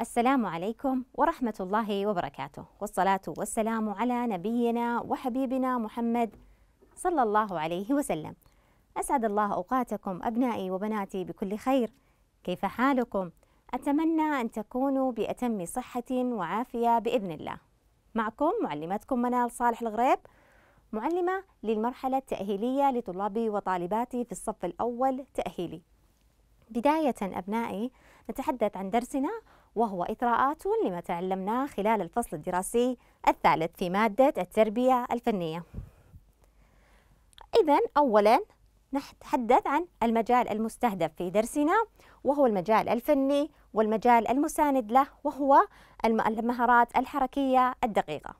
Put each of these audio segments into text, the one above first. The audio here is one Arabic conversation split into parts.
السلام عليكم ورحمة الله وبركاته والصلاة والسلام على نبينا وحبيبنا محمد صلى الله عليه وسلم أسعد الله أوقاتكم أبنائي وبناتي بكل خير كيف حالكم؟ أتمنى أن تكونوا بأتم صحة وعافية بإذن الله معكم معلمتكم منال صالح الغريب معلمة للمرحلة التأهيلية لطلابي وطالباتي في الصف الأول تأهيلي بداية أبنائي نتحدث عن درسنا وهو إطراءات لما تعلمناه خلال الفصل الدراسي الثالث في مادة التربية الفنية إذا أولا نتحدث عن المجال المستهدف في درسنا وهو المجال الفني والمجال المساند له وهو المهارات الحركية الدقيقة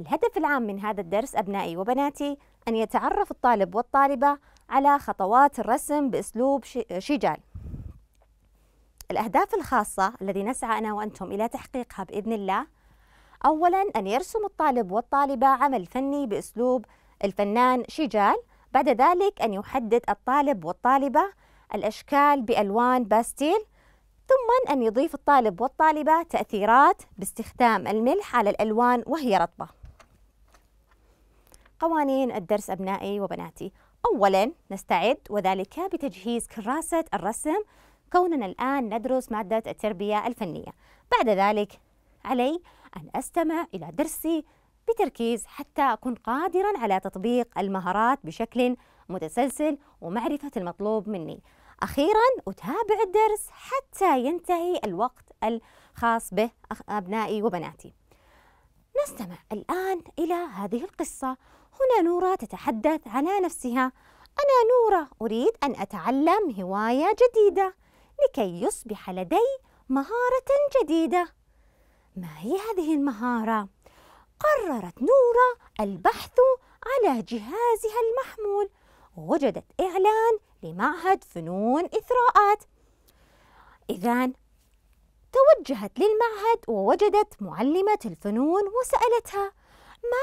الهدف العام من هذا الدرس أبنائي وبناتي أن يتعرف الطالب والطالبة على خطوات الرسم بأسلوب شجال الأهداف الخاصة الذي نسعى أنا وأنتم إلى تحقيقها بإذن الله أولا أن يرسم الطالب والطالبة عمل فني بأسلوب الفنان شجال بعد ذلك أن يحدد الطالب والطالبة الأشكال بألوان باستيل ثم أن يضيف الطالب والطالبة تأثيرات باستخدام الملح على الألوان وهي رطبة قوانين الدرس أبنائي وبناتي أولا نستعد وذلك بتجهيز كراسة الرسم كوننا الآن ندرس مادة التربية الفنية بعد ذلك علي أن أستمع إلى درسي بتركيز حتى أكون قادرا على تطبيق المهارات بشكل متسلسل ومعرفة المطلوب مني أخيرا أتابع الدرس حتى ينتهي الوقت الخاص به أبنائي وبناتي نستمع الآن إلى هذه القصة هنا نورة تتحدث على نفسها أنا نورة أريد أن أتعلم هواية جديدة لكي يصبح لدي مهارة جديدة ما هي هذه المهارة؟ قررت نورا البحث على جهازها المحمول ووجدت إعلان لمعهد فنون إثراءات إذا توجهت للمعهد ووجدت معلمة الفنون وسألتها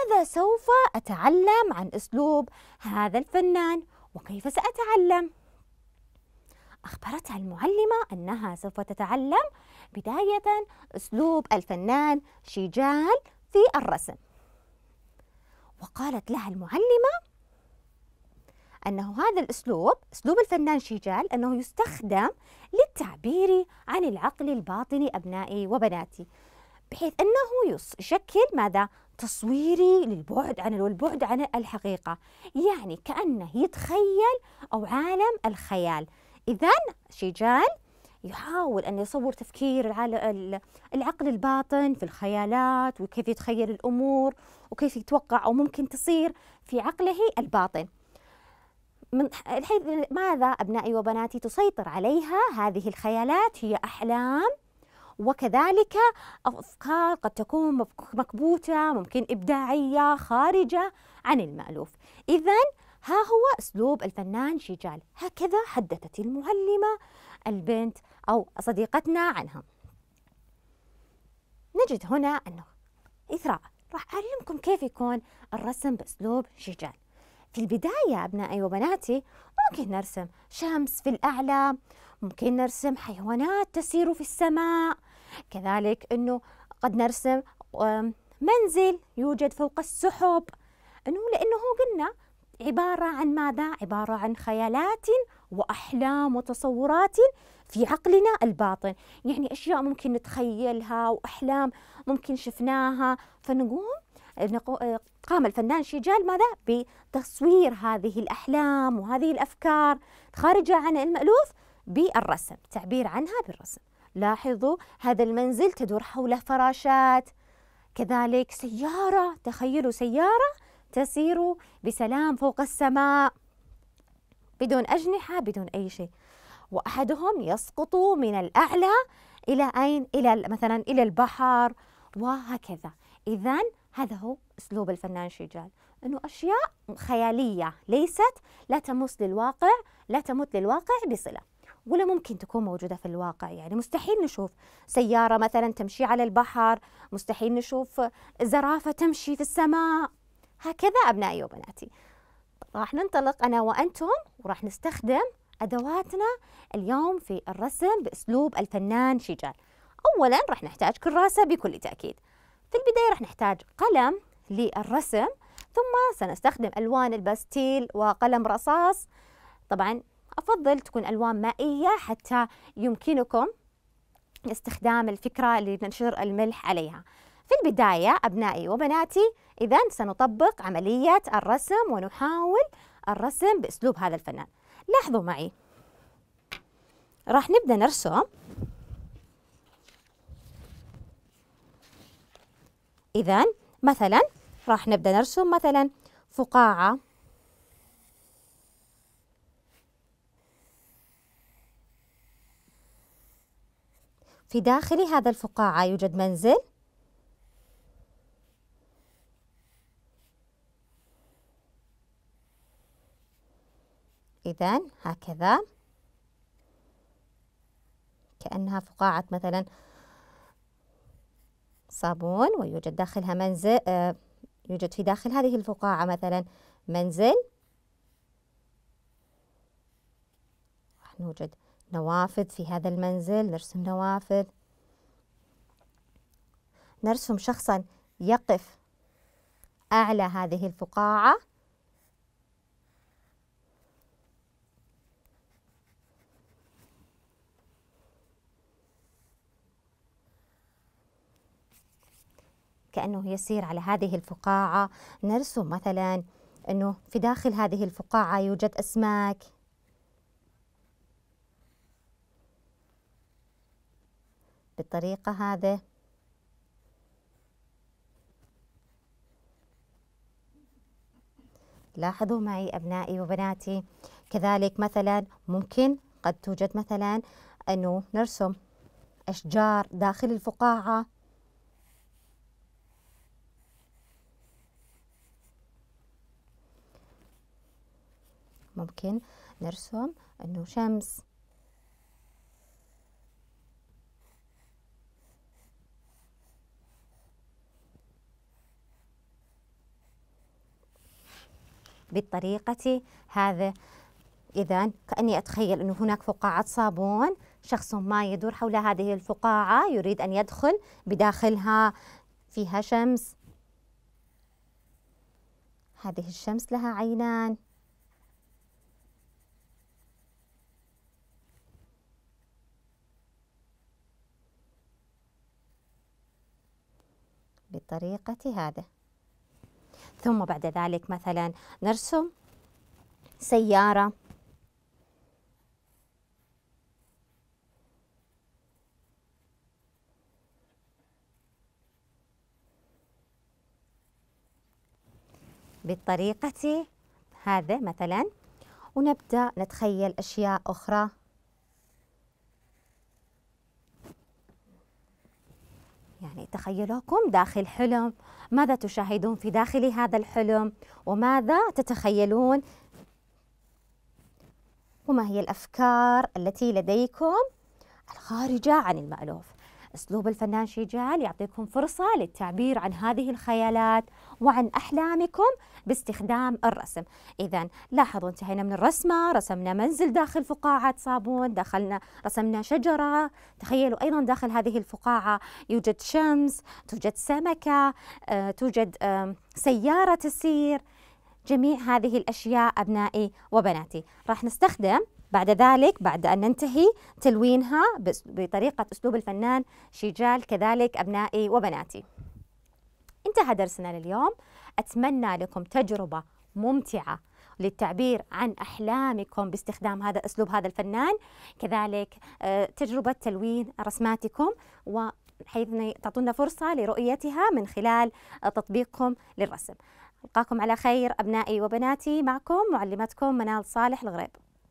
ماذا سوف أتعلم عن أسلوب هذا الفنان وكيف سأتعلم؟ أخبرتها المعلمة أنها سوف تتعلم بداية أسلوب الفنان شيجال في الرسم وقالت لها المعلمة أنه هذا الأسلوب أسلوب الفنان شيجال أنه يستخدم للتعبير عن العقل الباطني أبنائي وبناتي بحيث أنه يشكل ماذا؟ تصويري للبعد عن والبعد عن الحقيقة يعني كأنه يتخيل أو عالم الخيال إذا شيجان يحاول أن يصور تفكير العقل الباطن في الخيالات وكيف يتخيل الأمور وكيف يتوقع أو ممكن تصير في عقله الباطن من حيث ماذا أبنائي وبناتي تسيطر عليها هذه الخيالات هي أحلام وكذلك أفكار قد تكون مكبوتة ممكن إبداعية خارجة عن المألوف إذا ها هو أسلوب الفنان شيجال هكذا حدثت المعلمة البنت أو صديقتنا عنها نجد هنا أنه إثراء راح أعلمكم كيف يكون الرسم بأسلوب شيجال في البداية أبنائي وبناتي ممكن نرسم شمس في الأعلى ممكن نرسم حيوانات تسير في السماء كذلك أنه قد نرسم منزل يوجد فوق السحب أنه لأنه قلنا عبارة عن ماذا؟ عبارة عن خيالات وأحلام وتصورات في عقلنا الباطن يعني أشياء ممكن نتخيلها وأحلام ممكن شفناها فنقوم قام الفنان شيجال ماذا؟ بتصوير هذه الأحلام وهذه الأفكار خارجة عن المألوف بالرسم تعبير عنها بالرسم لاحظوا هذا المنزل تدور حوله فراشات كذلك سيارة تخيلوا سيارة تسير بسلام فوق السماء بدون أجنحة بدون أي شيء وأحدهم يسقط من الأعلى إلى أين؟ إلى مثلا إلى البحر وهكذا إذا هذا هو أسلوب الفنان شجال أنه أشياء خيالية ليست لا تمس للواقع لا تمت للواقع بصلة ولا ممكن تكون موجودة في الواقع يعني مستحيل نشوف سيارة مثلا تمشي على البحر مستحيل نشوف زرافة تمشي في السماء هكذا أبنائي وبناتي راح ننطلق أنا وأنتم وراح نستخدم أدواتنا اليوم في الرسم بأسلوب الفنان شيجان أولا راح نحتاج كراسة بكل تأكيد في البداية راح نحتاج قلم للرسم ثم سنستخدم ألوان الباستيل وقلم رصاص طبعا أفضل تكون ألوان مائية حتى يمكنكم استخدام الفكرة لننشر الملح عليها في البداية أبنائي وبناتي إذا سنطبق عملية الرسم ونحاول الرسم بأسلوب هذا الفنان لاحظوا معي راح نبدأ نرسم إذا مثلا راح نبدأ نرسم مثلا فقاعة في داخل هذا الفقاعة يوجد منزل إذا هكذا كأنها فقاعة مثلا صابون ويوجد داخلها منزل آه، يوجد في داخل هذه الفقاعة مثلا منزل راح نوجد نوافذ في هذا المنزل نرسم نوافذ نرسم شخصا يقف أعلى هذه الفقاعة كأنه يسير على هذه الفقاعة نرسم مثلا أنه في داخل هذه الفقاعة يوجد أسماك بالطريقة هذه لاحظوا معي أبنائي وبناتي كذلك مثلا ممكن قد توجد مثلا أنه نرسم أشجار داخل الفقاعة ممكن نرسم انه شمس بالطريقة هذا إذا كأني أتخيل أنه هناك فقاعة صابون شخص ما يدور حول هذه الفقاعة يريد أن يدخل بداخلها فيها شمس هذه الشمس لها عينان بالطريقة هذه ثم بعد ذلك مثلا نرسم سيارة بالطريقة هذا مثلا ونبدأ نتخيل أشياء أخرى يعني تخيلوكم داخل حلم ماذا تشاهدون في داخل هذا الحلم وماذا تتخيلون وما هي الأفكار التي لديكم الخارجة عن المألوف أسلوب الفنان شجال يعطيكم فرصة للتعبير عن هذه الخيالات وعن أحلامكم باستخدام الرسم إذا لاحظوا انتهينا من الرسمة رسمنا منزل داخل فقاعة صابون دخلنا رسمنا شجرة تخيلوا أيضا داخل هذه الفقاعة يوجد شمس توجد سمكة آه، توجد سيارة تسير جميع هذه الأشياء أبنائي وبناتي راح نستخدم بعد ذلك بعد أن ننتهي تلوينها بطريقة أسلوب الفنان شيجال كذلك أبنائي وبناتي انتهى درسنا لليوم أتمنى لكم تجربة ممتعة للتعبير عن أحلامكم باستخدام هذا أسلوب هذا الفنان كذلك آه، تجربة تلوين رسماتكم و حيث تعطونا فرصة لرؤيتها من خلال تطبيقكم للرسم ألقاكم على خير أبنائي وبناتي معكم معلمتكم منال صالح الغريب